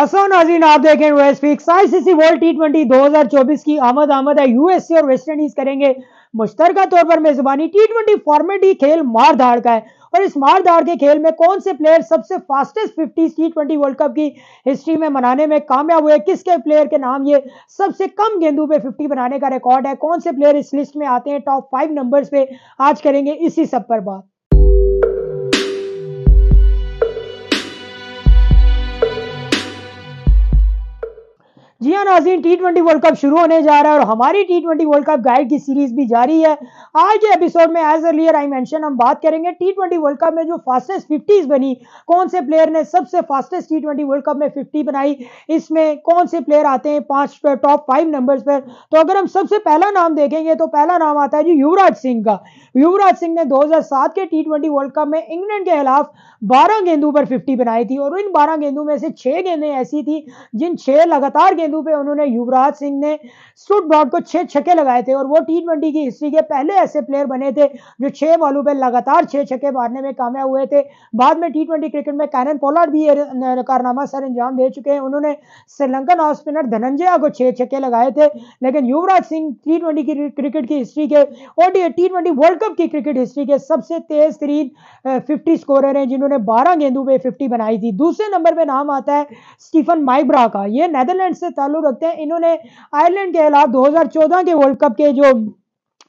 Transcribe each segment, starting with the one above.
असो नाजीन आप देखें आईसीसी वर्ल्ड टी ट्वेंटी दो हजार चौबीस की आमद आमद है यूएसए और वेस्ट इंडीज करेंगे मुश्तर तौर पर मेजबानी टी ट्वेंटी फॉर्मेट ही खेल मार धाड़ का है और इस मार धाड़ के खेल में कौन से प्लेयर सबसे fastest fifty T twenty world cup की हिस्ट्री में मनाने में कामयाब हुए किसके प्लेयर के नाम ये सबसे कम गेंदों पे फिफ्टी बनाने का रिकॉर्ड है कौन से प्लेयर इस लिस्ट में आते हैं टॉप फाइव नंबर्स पे आज करेंगे इसी सब पर बात जी हाँ नाजीन टी ट्वेंटी वर्ल्ड कप शुरू होने जा रहा है और हमारी T twenty world cup guide की सीरीज भी जारी है आज के एपिसोड में एज अर्लियर आई मेंशन हम बात करेंगे टी ट्वेंटी वर्ल्ड कप में जो फास्टेस्ट फिफ्टीज बनी कौन से प्लेयर ने सबसे fastest T twenty world cup में फिफ्टी बनाई इसमें कौन से प्लेयर आते हैं पांच टॉप फाइव नंबर पर तो अगर हम सबसे पहला नाम देखेंगे तो पहला नाम आता है जी युवराज सिंह का युवराज सिंह ने दो के टी ट्वेंटी वर्ल्ड कप में इंग्लैंड के खिलाफ बारह गेंदों पर फिफ्टी बनाई थी और इन बारह गेंदों में से छह गेंदें ऐसी थी जिन छह लगातार गेंद पहलू पे उन्होंने युवराज सिंह ने सुट ब्रॉड को छह छक्के लगाए थे और वो टी ट्वेंटी की हिस्ट्री के पहले ऐसे प्लेयर बने थे जो छह बॉलों पे लगातार छह छक्के मारने में कामयाब हुए थे बाद में टी ट्वेंटी क्रिकेट में कैनन पोलार्ड भी कारनामा सर अंजाम दे चुके हैं उन्होंने श्रीलंकन ऑफ स्पिनर धनंजया को छह छक्के लगाए थे लेकिन युवराज सिंह टी ट्वेंटी की क्रिकेट की हिस्ट्री के और टी ट्वेंटी वर्ल्ड कप की क्रिकेट हिस्ट्री के सबसे तेज तरीन फिफ्टी स्कोरर हैं जिन्होंने बारह गेंदों पर फिफ्टी बनाई थी दूसरे नंबर पर नाम आता है स्टीफन माइब्रा का ये नेदरलैंड से ताल्लुक रखते हैं इन्होंने आयरलैंड के खिलाफ 2014 के वर्ल्ड कप के जो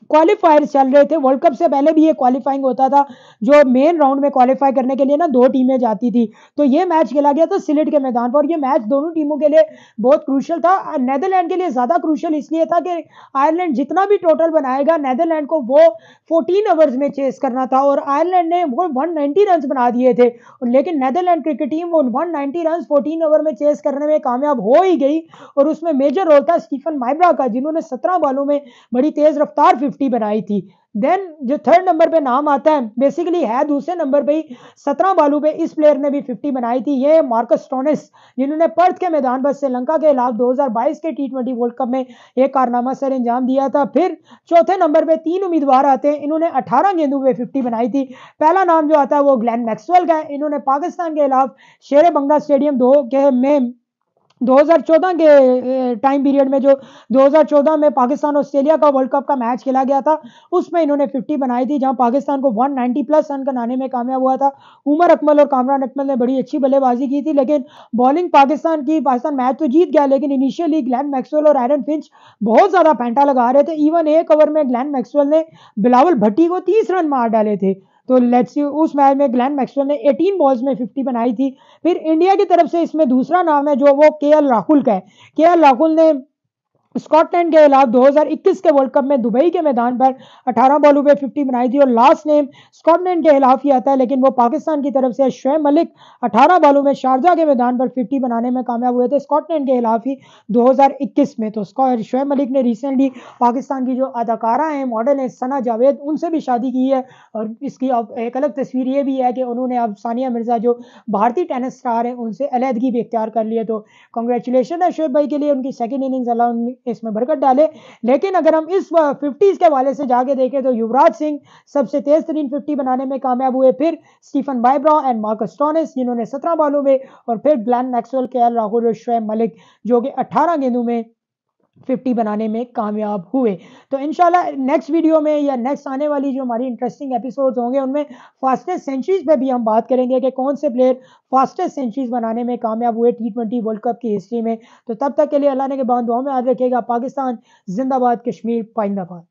क्वालिफायर चल रहे थे वर्ल्ड कप से पहले भी ये क्वालिफाइंग होता था जो मेन राउंड में क्वालिफाई करने के लिए ना दो टीमें जाती थी तो ये मैच खेला गया था सिलेट के मैदान पर और ये मैच दोनों टीमों के लिए बहुत क्रूशल था नैदरलैंड के लिए ज़्यादा क्रूशल इसलिए था कि आयरलैंड जितना भी टोटल बनाएगा नैदरलैंड को वो फोर्टीन ओवर्स में चेस करना था और आयरलैंड ने वो वन रन बना दिए थे लेकिन नैदरलैंड क्रिकेट टीम वो वन रन फोर्टीन ओवर में चेस करने में कामयाब हो ही गई और उसमें मेजर रोल था स्टीफन माइब्रा का जिन्होंने सत्रह बॉलों में बड़ी तेज़ रफ्तार फिफ्टी बनाई थी देन जो थर्ड नंबर पे नाम आता है बेसिकली है दूसरे नंबर पे ही सत्रह बालू पे इस प्लेयर ने भी फिफ्टी बनाई थी ये मार्कस स्टोनिस जिन्होंने पर्थ के मैदान पर श्रीलंका के खिलाफ 2022 के टी ट्वेंटी वर्ल्ड कप में एक कारनामा सर अंजाम दिया था फिर चौथे नंबर पे तीन उम्मीदवार आते हैं इन्होंने अठारह गेंदों पर फिफ्टी बनाई थी पहला नाम जो आता है वो ग्लैन मैक्सवेल का है इन्होंने पाकिस्तान के खिलाफ शेर बंगला स्टेडियम दो के में 2014 के टाइम पीरियड में जो 2014 में पाकिस्तान ऑस्ट्रेलिया का वर्ल्ड कप का मैच खेला गया था उसमें इन्होंने 50 बनाई थी जहां पाकिस्तान को 190 प्लस रन बनाने में कामयाब हुआ था उमर अकमल और कामरान अकमल ने बड़ी अच्छी बल्लेबाजी की थी लेकिन बॉलिंग पाकिस्तान की पाकिस्तान मैच तो जीत गया लेकिन इनिशियली ग्लैन मैक्सवेल और आयरन फिंच बहुत ज़्यादा पैंटा लगा रहे थे इवन एक ओवर में ग्लैन मैक्सवेल ने बिलावल भट्टी को तीस रन मार डाले थे तो लेट्स उस मैच में ग्लैन मैक्सवेल ने 18 बॉल्स में 50 बनाई थी फिर इंडिया की तरफ से इसमें दूसरा नाम है जो वो के एल राहुल का है के एल राहुल ने स्कॉटलैंड के खिलाफ 2021 के वर्ल्ड कप में दुबई के मैदान पर 18 बॉलों पे 50 बनाई थी और लास्ट नेम स्कॉटलैंड के खिलाफ ही आता है लेकिन वो पाकिस्तान की तरफ से शुएब मलिक 18 बॉलों में शारजा के मैदान पर 50 बनाने में कामयाब हुए थे स्कॉटलैंड के खिलाफ ही 2021 में तो शुएब मलिक ने रिसेंटली पाकिस्तान की जो अदाकारा हैं मॉडल हैं सना जावेद उनसे भी शादी की है और इसकी अब एक अलग तस्वीर ये भी है कि उन्होंने अब सानिया मिर्जा जो भारतीय टेनिस स्टार हैं उनसे अलहदगी भी इख्तियार कर लिए तो कॉन्ग्रेचुलेशन है शुएब भाई के लिए उनकी सेकेंड इनिंग्स अला इसमें बरकत डाले लेकिन अगर हम इस फिफ्टीज़ के हवाले से जाके देखें तो युवराज सिंह सबसे तेज तरीन फिफ्टी बनाने में कामयाब हुए फिर स्टीफन बाइब्रा एंड मार्कस्टोनिस जिन्होंने सत्रह बॉलों में और फिर Glenn Maxwell K L Rahul और शुएब मलिक जो कि अट्ठारह गेंदों में फिफ्टी बनाने में कामयाब हुए तो इन नेक्स्ट वीडियो में या नेक्स्ट आने वाली जो हमारी इंटरेस्टिंग एपिसोड्स होंगे उनमें फास्टेस्ट सेंचुरीज पे भी हम बात करेंगे कि कौन से प्लेयर फास्टेस्ट सेंचुरीज बनाने में कामयाब हुए टी ट्वेंटी वर्ल्ड कप की हिस्ट्री में तो तब तक के लिए अल्लाह ने के बांधवाओं में याद रखेगा पाकिस्तान जिंदाबाद कश्मीर पाइंदाबाद